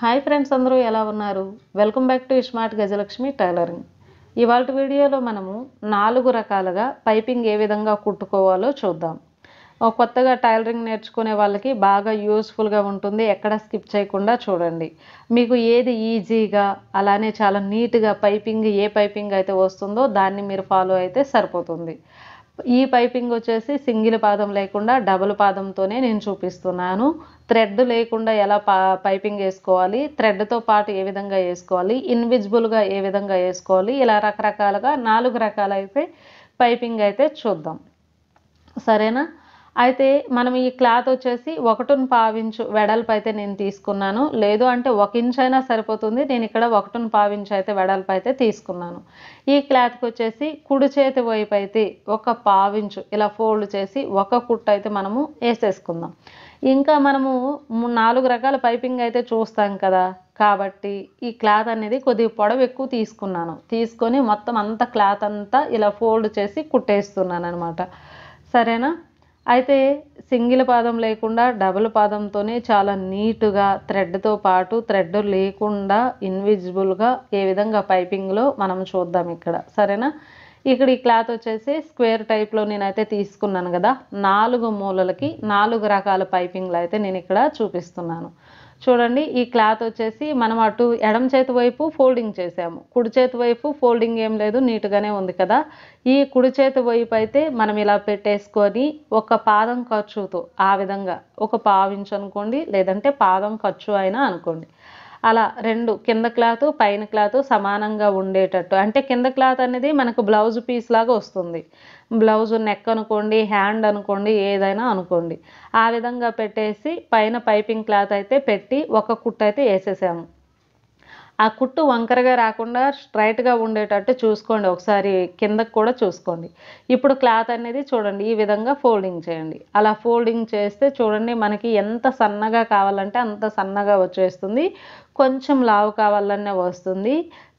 hi friends అందరూ ఎలా ఉన్నారు వెల్కమ్ బ్యాక్ టు ఇస్మార్ట్ గజలక్ష్మి టైలరింగ్ ఇవాళ వీడియోలో మనము నాలుగు రకాలుగా పైపింగ్ ఏ విధంగా కుట్టుకోవాలో చూద్దాం కొత్తగా టైలరింగ్ నేర్చుకునే వాళ్ళకి బాగా యూస్ఫుల్గా ఉంటుంది ఎక్కడ స్కిప్ చేయకుండా చూడండి మీకు ఏది ఈజీగా అలానే చాలా నీట్గా పైపింగ్ ఏ పైపింగ్ అయితే వస్తుందో దాన్ని మీరు ఫాలో అయితే సరిపోతుంది ఈ పైపింగ్ వచ్చేసి సింగిల్ పాదం లేకుండా డబుల్ పాదంతోనే నేను చూపిస్తున్నాను థ్రెడ్ లేకుండా ఎలా పా పైపింగ్ వేసుకోవాలి థ్రెడ్తో పాటు ఏ విధంగా వేసుకోవాలి ఇన్విజిబుల్గా ఏ విధంగా వేసుకోవాలి ఇలా రకరకాలుగా నాలుగు రకాలైతే పైపింగ్ అయితే చూద్దాం సరేనా అయితే మనం ఈ క్లాత్ వచ్చేసి ఒకటిని పావించు వెడల్పు అయితే నేను తీసుకున్నాను లేదు అంటే ఒక ఇంచ్ అయినా సరిపోతుంది నేను ఇక్కడ ఒకటిని పావించు అయితే వెడల్పు అయితే తీసుకున్నాను ఈ క్లాత్కి వచ్చేసి కుడి చేతి వైపు అయితే ఒక పావించు ఇలా ఫోల్డ్ చేసి ఒక కుట్టు అయితే మనము వేసేసుకుందాం ఇంకా మనము నాలుగు రకాల పైపింగ్ అయితే చూస్తాం కదా కాబట్టి ఈ క్లాత్ అనేది కొద్దిగా పొడవు ఎక్కువ తీసుకున్నాను తీసుకొని మొత్తం అంత క్లాత్ అంతా ఇలా ఫోల్డ్ చేసి కుట్టేస్తున్నాను అనమాట సరేనా అయితే సింగిల్ పాదం లేకుండా డబుల్ పాదంతోనే చాలా నీటుగా థ్రెడ్తో పాటు థ్రెడ్ లేకుండా ఇన్విజిబుల్గా ఏ విధంగా పైపింగ్లో మనం చూద్దాం ఇక్కడ సరేనా ఇక్కడ ఈ క్లాత్ వచ్చేసి స్క్వేర్ టైప్లో నేనైతే తీసుకున్నాను కదా నాలుగు మూలలకి నాలుగు రకాల పైపింగ్లు అయితే నేను ఇక్కడ చూపిస్తున్నాను చూడండి ఈ క్లాత్ వచ్చేసి మనం అటు ఎడం చేతి వైపు ఫోల్డింగ్ చేసాము కుడి చేతి వైపు ఫోల్డింగ్ ఏం లేదు నీట్గానే ఉంది కదా ఈ కుడి చేతి వైపు అయితే మనం ఇలా పెట్టేసుకొని ఒక పాదం ఖర్చుతో ఆ విధంగా ఒక పావించు అనుకోండి లేదంటే పాదం ఖర్చు అయినా అనుకోండి అలా రెండు కింద క్లాత్ పైన క్లాత్ సమానంగా ఉండేటట్టు అంటే కింద క్లాత్ అనేది మనకు బ్లౌజ్ పీస్ లాగా వస్తుంది బ్లౌజ్ నెక్ అనుకోండి హ్యాండ్ అనుకోండి ఏదైనా అనుకోండి ఆ విధంగా పెట్టేసి పైన పైపింగ్ క్లాత్ అయితే పెట్టి ఒక కుట్టు అయితే వేసేసాము ఆ కుట్టు వంకరగా రాకుండా స్ట్రైట్గా ఉండేటట్టు చూసుకోండి ఒకసారి కిందకు కూడా చూసుకోండి ఇప్పుడు క్లాత్ అనేది చూడండి ఈ విధంగా ఫోల్డింగ్ చేయండి అలా ఫోల్డింగ్ చేస్తే చూడండి మనకి ఎంత సన్నగా కావాలంటే అంత సన్నగా వచ్చేస్తుంది కొంచెం లావు కావాలనే వస్తుంది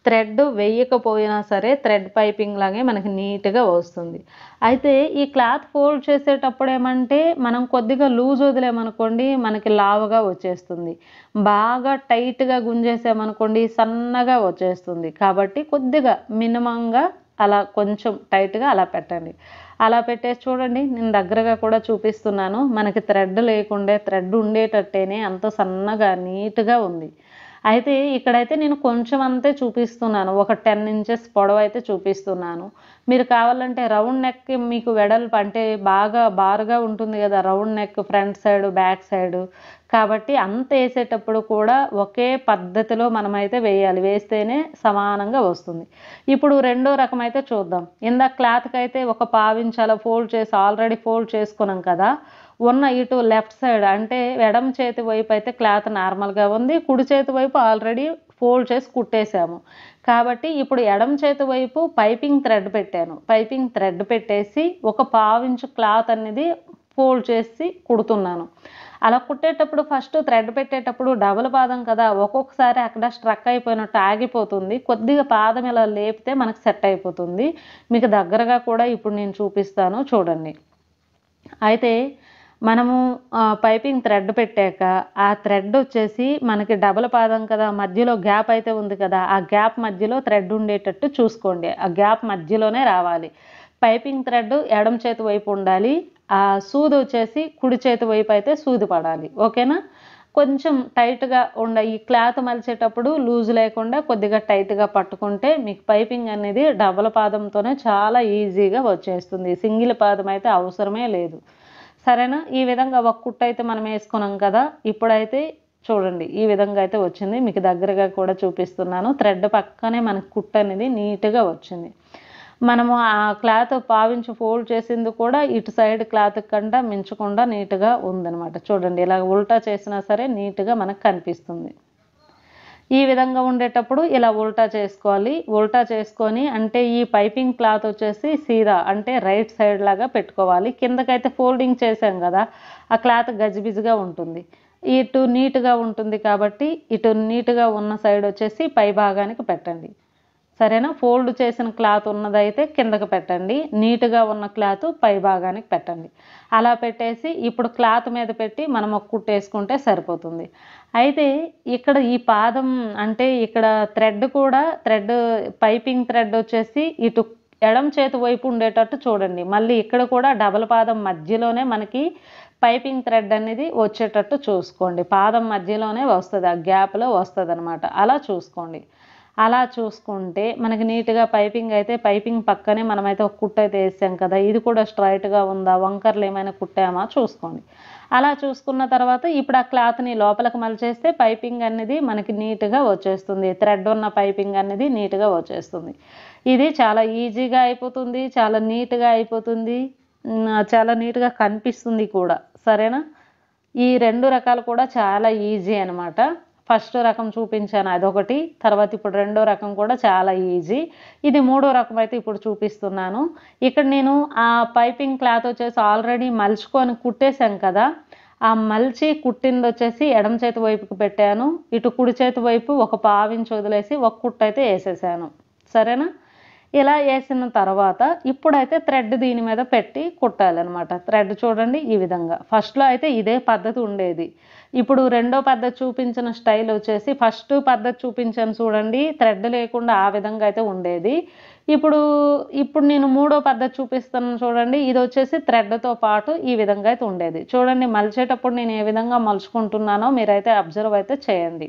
థ్రెడ్ వేయకపోయినా సరే థ్రెడ్ పైపింగ్ లాగే మనకి నీట్గా వస్తుంది అయితే ఈ క్లాత్ ఫోల్డ్ చేసేటప్పుడు ఏమంటే మనం కొద్దిగా లూజ్ వదిలేమనుకోండి మనకి లావుగా వచ్చేస్తుంది బాగా టైట్గా గుంజేసామనుకోండి సన్నగా వచ్చేస్తుంది కాబట్టి కొద్దిగా మినిమంగా అలా కొంచెం టైట్గా అలా పెట్టండి అలా పెట్టేసి చూడండి నేను దగ్గరగా కూడా చూపిస్తున్నాను మనకి థ్రెడ్ లేకుండా థ్రెడ్ ఉండేటట్టేనే అంత సన్నగా నీట్గా ఉంది అయితే ఇక్కడైతే నేను కొంచెం అంతే చూపిస్తున్నాను ఒక టెన్ ఇంచెస్ పొడవు అయితే చూపిస్తున్నాను మీరు కావాలంటే రౌండ్ నెక్ మీకు వెడల్పు అంటే బాగా బారుగా ఉంటుంది కదా round neck front side back side కాబట్టి అంత వేసేటప్పుడు కూడా ఒకే పద్ధతిలో మనమైతే వేయాలి వేస్తేనే సమానంగా వస్తుంది ఇప్పుడు రెండో రకం అయితే చూద్దాం ఇందాక క్లాత్కి అయితే ఒక పావించాల ఫోల్డ్ చేసి ఆల్రెడీ ఫోల్డ్ చేసుకున్నాం కదా ఉన్న ఇటు లెఫ్ట్ సైడ్ అంటే ఎడమ చేతి వైపు అయితే క్లాత్ నార్మల్గా ఉంది కుడి చేతి వైపు ఆల్రెడీ ఫోల్డ్ చేసి కుట్టేశాము కాబట్టి ఇప్పుడు ఎడమ చేతి వైపు పైపింగ్ థ్రెడ్ పెట్టాను పైపింగ్ థ్రెడ్ పెట్టేసి ఒక పావించు క్లాత్ అనేది ఫోల్డ్ చేసి కుడుతున్నాను అలా కుట్టేటప్పుడు ఫస్ట్ థ్రెడ్ పెట్టేటప్పుడు డబుల్ పాదం కదా ఒక్కొక్కసారి అక్కడ స్ట్రక్ అయిపోయినట్టు ఆగిపోతుంది కొద్దిగా పాదం ఇలా లేపితే మనకు సెట్ అయిపోతుంది మీకు దగ్గరగా కూడా ఇప్పుడు నేను చూపిస్తాను చూడండి అయితే మనము పైపింగ్ థ్రెడ్ పెట్టాక ఆ థ్రెడ్ వచ్చేసి మనకి డబల్ పాదం కదా మధ్యలో గ్యాప్ అయితే ఉంది కదా ఆ గ్యాప్ మధ్యలో థ్రెడ్ ఉండేటట్టు చూసుకోండి ఆ గ్యాప్ మధ్యలోనే రావాలి పైపింగ్ థ్రెడ్ ఎడం చేతి వైపు ఉండాలి ఆ సూది వచ్చేసి కుడి చేతి వైపు అయితే సూది పడాలి ఓకేనా కొంచెం టైట్గా ఉండ ఈ క్లాత్ మలిచేటప్పుడు లూజ్ లేకుండా కొద్దిగా టైట్గా పట్టుకుంటే మీకు పైపింగ్ అనేది డబల్ పాదంతోనే చాలా ఈజీగా వచ్చేస్తుంది సింగిల్ పాదం అయితే అవసరమే లేదు సరేనా ఈ విధంగా ఒక కుట్ట అయితే మనం వేసుకున్నాం కదా ఇప్పుడైతే చూడండి ఈ విధంగా అయితే వచ్చింది మీకు దగ్గరగా కూడా చూపిస్తున్నాను థ్రెడ్ పక్కనే మనకు కుట్ట అనేది నీట్గా వచ్చింది మనము ఆ క్లాత్ పావించి ఫోల్డ్ చేసింది కూడా ఇటు సైడ్ క్లాత్ కంటే మించకుండా నీట్గా ఉందనమాట చూడండి ఇలా ఉల్టా చేసినా సరే నీట్గా మనకు కనిపిస్తుంది ఈ విధంగా ఉండేటప్పుడు ఇలా ఉల్టా చేసుకోవాలి ఉల్టా చేసుకొని అంటే ఈ పైపింగ్ క్లాత్ వచ్చేసి సీదా అంటే రైట్ సైడ్ లాగా పెట్టుకోవాలి కిందకైతే ఫోల్డింగ్ చేసాం కదా ఆ క్లాత్ గజిబిజిగా ఉంటుంది ఇటు నీట్గా ఉంటుంది కాబట్టి ఇటు నీట్గా ఉన్న సైడ్ వచ్చేసి పై భాగానికి పెట్టండి సరేనా ఫోల్డ్ చేసిన క్లాత్ ఉన్నదైతే కిందకు పెట్టండి నీట్గా ఉన్న క్లాత్ పై భాగానికి పెట్టండి అలా పెట్టేసి ఇప్పుడు క్లాత్ మీద పెట్టి మనం ఒక కుట్టేసుకుంటే సరిపోతుంది అయితే ఇక్కడ ఈ పాదం అంటే ఇక్కడ థ్రెడ్ కూడా థ్రెడ్ పైపింగ్ థ్రెడ్ వచ్చేసి ఇటు ఎడం చేతి వైపు ఉండేటట్టు చూడండి మళ్ళీ ఇక్కడ కూడా డబల్ పాదం మధ్యలోనే మనకి పైపింగ్ థ్రెడ్ అనేది వచ్చేటట్టు చూసుకోండి పాదం మధ్యలోనే వస్తుంది ఆ గ్యాప్లో వస్తుంది అనమాట అలా చూసుకోండి అలా చూసుకుంటే మనకి నీట్గా పైపింగ్ అయితే పైపింగ్ పక్కనే మనమైతే ఒక కుట్ట అయితే వేసాం కదా ఇది కూడా స్ట్రైట్గా ఉందా వంకర్లు ఏమైనా కుట్టామా చూసుకోండి అలా చూసుకున్న తర్వాత ఇప్పుడు ఆ క్లాత్ని లోపలికి మలిచేస్తే పైపింగ్ అనేది మనకి నీట్గా వచ్చేస్తుంది థ్రెడ్ ఉన్న పైపింగ్ అనేది నీట్గా వచ్చేస్తుంది ఇది చాలా ఈజీగా అయిపోతుంది చాలా నీట్గా అయిపోతుంది చాలా నీట్గా కనిపిస్తుంది కూడా సరేనా ఈ రెండు రకాలు కూడా చాలా ఈజీ అనమాట ఫస్ట్ రకం చూపించాను అదొకటి తర్వాత ఇప్పుడు రెండో రకం కూడా చాలా ఈజీ ఇది మూడో రకం అయితే ఇప్పుడు చూపిస్తున్నాను ఇక్కడ నేను ఆ పైపింగ్ క్లాత్ వచ్చేసి ఆల్రెడీ మలుచుకొని కుట్టేశాం కదా ఆ మలిచి కుట్టింది వచ్చేసి ఎడమ చేతి వైపుకి పెట్టాను ఇటు కుడి చేతి వైపు ఒక పావించి వదిలేసి ఒక కుట్టు అయితే వేసేసాను సరేనా ఇలా వేసిన తర్వాత ఇప్పుడైతే థ్రెడ్ దీని మీద పెట్టి కుట్టాలన్నమాట థ్రెడ్ చూడండి ఈ విధంగా ఫస్ట్లో అయితే ఇదే పద్ధతి ఉండేది ఇప్పుడు రెండో పద్ధతి చూపించిన స్టైల్ వచ్చేసి ఫస్ట్ పద్ధతి చూపించాను చూడండి థ్రెడ్ లేకుండా ఆ విధంగా అయితే ఉండేది ఇప్పుడు ఇప్పుడు నేను మూడో పద్ధతి చూపిస్తాను చూడండి ఇది వచ్చేసి థ్రెడ్తో పాటు ఈ విధంగా అయితే ఉండేది చూడండి మలిచేటప్పుడు నేను ఏ విధంగా మలుచుకుంటున్నానో మీరైతే అబ్జర్వ్ అయితే చేయండి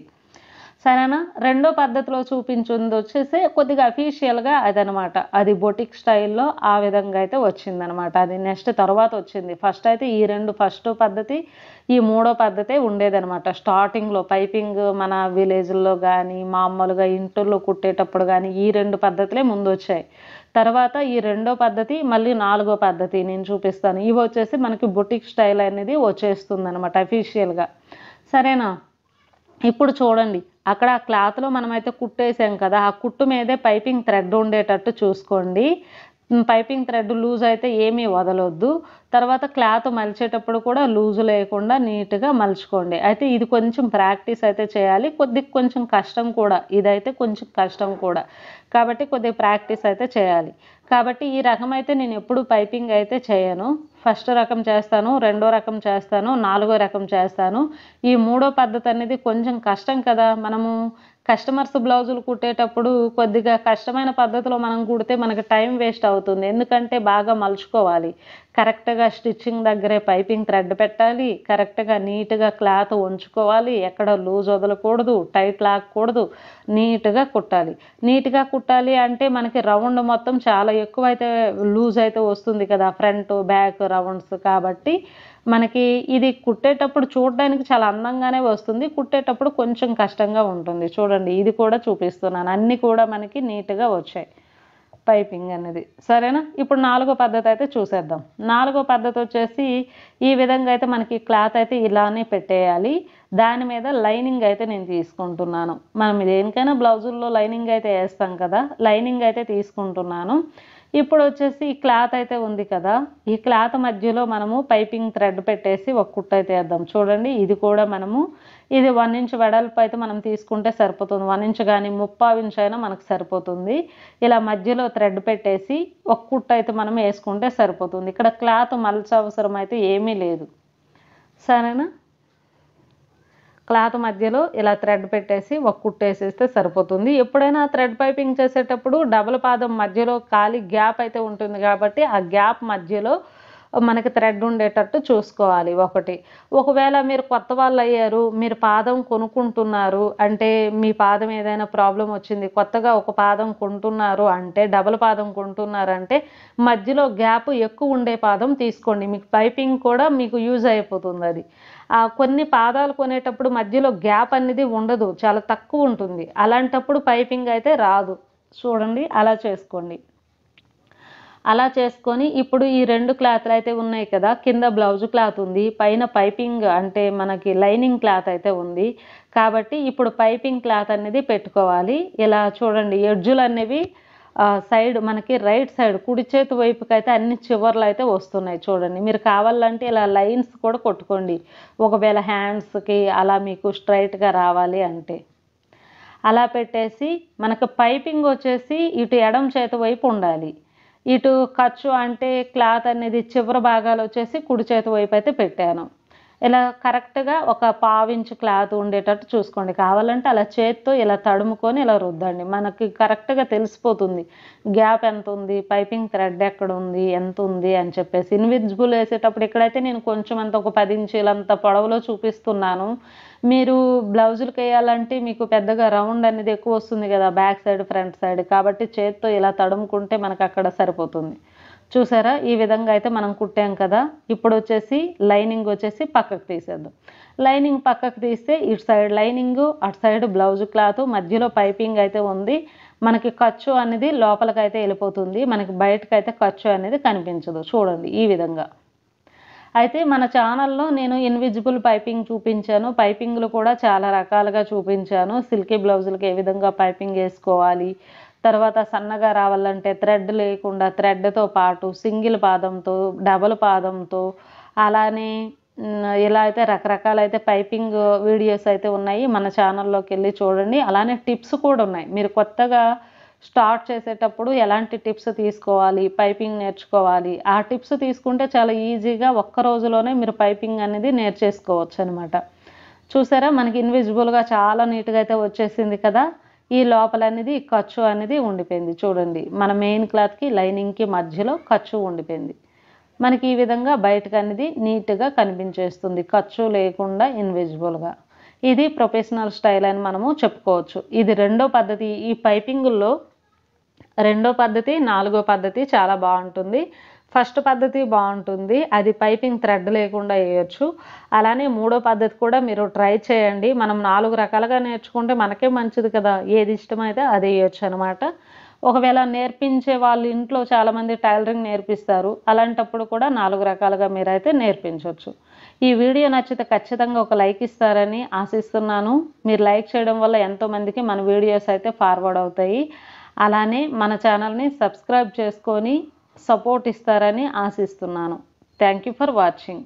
సరేనా రెండో పద్ధతిలో చూపించింది వచ్చేసి కొద్దిగా అఫీషియల్గా అదనమాట అది బొటిక్ స్టైల్లో ఆ విధంగా అయితే వచ్చింది అనమాట అది నెక్స్ట్ తర్వాత వచ్చింది ఫస్ట్ అయితే ఈ రెండు ఫస్ట్ పద్ధతి ఈ మూడో పద్ధతి ఉండేదనమాట స్టార్టింగ్లో పైపింగ్ మన విలేజ్లో కానీ మామూలుగా ఇంటర్లో కుట్టేటప్పుడు కానీ ఈ రెండు పద్ధతులే ముందు వచ్చాయి తర్వాత ఈ రెండో పద్ధతి మళ్ళీ నాలుగో పద్ధతి నేను చూపిస్తాను ఇవి వచ్చేసి మనకి బొటిక్ స్టైల్ అనేది వచ్చేస్తుంది అనమాట అఫీషియల్గా సరేనా ఇప్పుడు చూడండి అక్కడ ఆ క్లాత్లో మనమైతే కుట్టేసాం కదా ఆ కుట్టు మీదే పైపింగ్ థ్రెడ్ ఉండేటట్టు చూసుకోండి పైపింగ్ థ్రెడ్ లూజ్ అయితే ఏమీ వదలొద్దు తర్వాత క్లాత్ మలిచేటప్పుడు కూడా లూజు లేకుండా నీట్గా మలుచుకోండి అయితే ఇది కొంచెం ప్రాక్టీస్ అయితే చేయాలి కొద్ది కొంచెం కష్టం కూడా ఇదైతే కొంచెం కష్టం కూడా కాబట్టి కొద్ది ప్రాక్టీస్ అయితే చేయాలి కాబట్టి ఈ రకం అయితే నేను ఎప్పుడు పైపింగ్ అయితే చేయను ఫస్ట్ రకం చేస్తాను రెండో రకం చేస్తాను నాలుగో రకం చేస్తాను ఈ మూడో పద్ధతి అనేది కొంచెం కష్టం కదా మనము కస్టమర్స్ బ్లౌజులు కుట్టేటప్పుడు కొద్దిగా కష్టమైన పద్ధతిలో మనం కుడితే మనకి టైం వేస్ట్ అవుతుంది ఎందుకంటే బాగా మలుచుకోవాలి కరెక్ట్గా స్టిచ్చింగ్ దగ్గరే పైపింగ్ థ్రెడ్ పెట్టాలి కరెక్ట్గా నీట్గా క్లాత్ ఉంచుకోవాలి ఎక్కడ లూజ్ వదలకూడదు టైట్ లాగకూడదు నీట్గా కుట్టాలి నీట్గా కుట్టాలి అంటే మనకి రౌండ్ మొత్తం చాలా ఎక్కువ అయితే లూజ్ అయితే వస్తుంది కదా ఫ్రంట్ బ్యాక్ రౌండ్స్ కాబట్టి మనకి ఇది కుట్టేటప్పుడు చూడడానికి చాలా అందంగానే వస్తుంది కుట్టేటప్పుడు కొంచెం కష్టంగా ఉంటుంది చూడండి ఇది కూడా చూపిస్తున్నాను అన్నీ కూడా మనకి నీట్గా వచ్చాయి పైపింగ్ అనేది సరేనా ఇప్పుడు నాలుగో పద్ధతి అయితే చూసేద్దాం నాలుగో పద్ధతి వచ్చేసి ఈ విధంగా అయితే మనకి క్లాత్ అయితే ఇలానే పెట్టేయాలి దాని మీద లైనింగ్ అయితే నేను తీసుకుంటున్నాను మనం దేనికైనా బ్లౌజుల్లో లైనింగ్ అయితే వేస్తాం కదా లైనింగ్ అయితే తీసుకుంటున్నాను ఇప్పుడు వచ్చేసి ఈ క్లాత్ అయితే ఉంది కదా ఈ క్లాత్ మధ్యలో మనము పైపింగ్ థ్రెడ్ పెట్టేసి ఒక కుట్ట అయితే వేద్దాం చూడండి ఇది కూడా మనము ఇది వన్ ఇంచ్ వెడల్పు అయితే మనం తీసుకుంటే సరిపోతుంది వన్ ఇంచ్ కానీ ముప్పై ఇంచ్ అయినా మనకు సరిపోతుంది ఇలా మధ్యలో థ్రెడ్ పెట్టేసి ఒక కుట్ట అయితే మనం వేసుకుంటే సరిపోతుంది ఇక్కడ క్లాత్ మలచవసరం అవసరం అయితే ఏమీ లేదు సరేనా క్లాత్ మధ్యలో ఇలా థ్రెడ్ పెట్టేసి ఒక కుట్టేసేస్తే సరిపోతుంది ఎప్పుడైనా థ్రెడ్ పైపింగ్ చేసేటప్పుడు డబుల్ పాదం మధ్యలో ఖాళీ గ్యాప్ అయితే ఉంటుంది కాబట్టి ఆ గ్యాప్ మధ్యలో మనకి థ్రెడ్ ఉండేటట్టు చూసుకోవాలి ఒకటి ఒకవేళ మీరు కొత్త వాళ్ళు అయ్యారు మీరు పాదం కొనుక్కుంటున్నారు అంటే మీ పాదం ఏదైనా ప్రాబ్లం వచ్చింది కొత్తగా ఒక పాదం కొంటున్నారు అంటే డబల్ పాదం కొంటున్నారంటే మధ్యలో గ్యాప్ ఎక్కువ ఉండే పాదం తీసుకోండి మీకు పైపింగ్ కూడా మీకు యూజ్ అయిపోతుంది అది కొన్ని పాదాలు కొనేటప్పుడు మధ్యలో గ్యాప్ అనేది ఉండదు చాలా తక్కువ ఉంటుంది అలాంటప్పుడు పైపింగ్ అయితే రాదు చూడండి అలా చేసుకోండి అలా చేసుకొని ఇప్పుడు ఈ రెండు క్లాత్లు అయితే ఉన్నాయి కదా కింద బ్లౌజ్ క్లాత్ ఉంది పైన పైపింగ్ అంటే మనకి లైనింగ్ క్లాత్ అయితే ఉంది కాబట్టి ఇప్పుడు పైపింగ్ క్లాత్ అనేది పెట్టుకోవాలి ఇలా చూడండి ఎడ్జులు అనేవి సైడ్ మనకి రైట్ సైడ్ కుడి చేతి వైపుకి అయితే అన్ని చివర్లు అయితే వస్తున్నాయి చూడండి మీరు కావాలంటే ఇలా లైన్స్ కూడా కొట్టుకోండి ఒకవేళ హ్యాండ్స్కి అలా మీకు స్ట్రైట్గా రావాలి అంటే అలా పెట్టేసి మనకు పైపింగ్ వచ్చేసి ఇటు ఎడం చేతి వైపు ఉండాలి ఇటు ఖర్చు అంటే క్లాత్ అనేది చివరి భాగాలు వచ్చేసి కుడి చేతి వైపు అయితే పెట్టాను ఇలా కరెక్ట్గా ఒక పావించు క్లాత్ ఉండేటట్టు చూసుకోండి కావాలంటే అలా చేత్తో ఇలా తడుముకొని ఇలా రుద్దండి మనకి కరెక్ట్గా తెలిసిపోతుంది గ్యాప్ ఎంత ఉంది పైపింగ్ థ్రెడ్ ఎక్కడ ఉంది ఎంత ఉంది అని చెప్పేసి ఇన్విజిబుల్ వేసేటప్పుడు ఇక్కడైతే నేను కొంచెం అంత ఒక పది ఇంచులంత పొడవులో చూపిస్తున్నాను మీరు బ్లౌజులకు వేయాలంటే మీకు పెద్దగా రౌండ్ అనేది ఎక్కువ వస్తుంది కదా బ్యాక్ సైడ్ ఫ్రంట్ సైడ్ కాబట్టి చేత్తో ఇలా తడుముకుంటే మనకు అక్కడ సరిపోతుంది చూసారా ఈ విధంగా అయితే మనం కుట్టాం కదా ఇప్పుడు వచ్చేసి లైనింగ్ వచ్చేసి పక్కకు తీసేద్దాం లైనింగ్ పక్కకు తీస్తే ఇటు సైడ్ లైనింగ్ అటు సైడ్ బ్లౌజ్ క్లాత్ మధ్యలో పైపింగ్ అయితే ఉంది మనకి ఖర్చు అనేది లోపలికైతే వెళ్ళిపోతుంది మనకి బయటకైతే ఖర్చు అనేది కనిపించదు చూడండి ఈ విధంగా అయితే మన ఛానల్లో నేను ఇన్విజిబుల్ పైపింగ్ చూపించాను పైపింగ్లు కూడా చాలా రకాలుగా చూపించాను సిల్కీ బ్లౌజులకు ఏ విధంగా పైపింగ్ వేసుకోవాలి తర్వాత సన్నగా రావాలంటే థ్రెడ్ లేకుండా థ్రెడ్తో పాటు సింగిల్ పాదంతో డబల్ పాదంతో అలానే ఇలా అయితే రకరకాలైతే పైపింగ్ వీడియోస్ అయితే ఉన్నాయి మన ఛానల్లోకి వెళ్ళి చూడండి అలానే టిప్స్ కూడా ఉన్నాయి మీరు కొత్తగా స్టార్ట్ చేసేటప్పుడు ఎలాంటి టిప్స్ తీసుకోవాలి పైపింగ్ నేర్చుకోవాలి ఆ టిప్స్ తీసుకుంటే చాలా ఈజీగా ఒక్క రోజులోనే మీరు పైపింగ్ అనేది నేర్చేసుకోవచ్చు అనమాట చూసారా మనకి ఇన్విజిబుల్గా చాలా నీట్గా అయితే వచ్చేసింది కదా ఈ లోపల అనేది ఖర్చు అనేది ఉండిపోయింది చూడండి మన మెయిన్ క్లాత్కి లైనింగ్కి మధ్యలో ఖర్చు ఉండిపోయింది మనకి ఈ విధంగా బయటకు అనేది నీట్గా కనిపించేస్తుంది ఖర్చు లేకుండా ఇన్విజిబుల్గా ఇది ప్రొఫెషనల్ స్టైల్ అని మనము చెప్పుకోవచ్చు ఇది రెండో పద్ధతి ఈ పైపింగుల్లో రెండో పద్ధతి నాలుగో పద్ధతి చాలా బాగుంటుంది ఫస్ట్ పద్ధతి బాగుంటుంది అది పైపింగ్ థ్రెడ్ లేకుండా వేయచ్చు అలానే మూడో పద్ధతి కూడా మీరు ట్రై చేయండి మనం నాలుగు రకాలుగా నేర్చుకుంటే మనకే మంచిది కదా ఏది ఇష్టమైతే అది వేయచ్చు అనమాట ఒకవేళ నేర్పించే వాళ్ళు ఇంట్లో చాలామంది టైలరింగ్ నేర్పిస్తారు అలాంటప్పుడు కూడా నాలుగు రకాలుగా మీరు అయితే నేర్పించవచ్చు ఈ వీడియో నచ్చితే ఖచ్చితంగా ఒక లైక్ ఇస్తారని ఆశిస్తున్నాను మీరు లైక్ చేయడం వల్ల ఎంతోమందికి మన వీడియోస్ అయితే ఫార్వర్డ్ అవుతాయి అలానే మన ఛానల్ని సబ్స్క్రైబ్ చేసుకొని సపోర్ట్ ఇస్తారని ఆశిస్తున్నాను థ్యాంక్ యూ ఫర్ వాచింగ్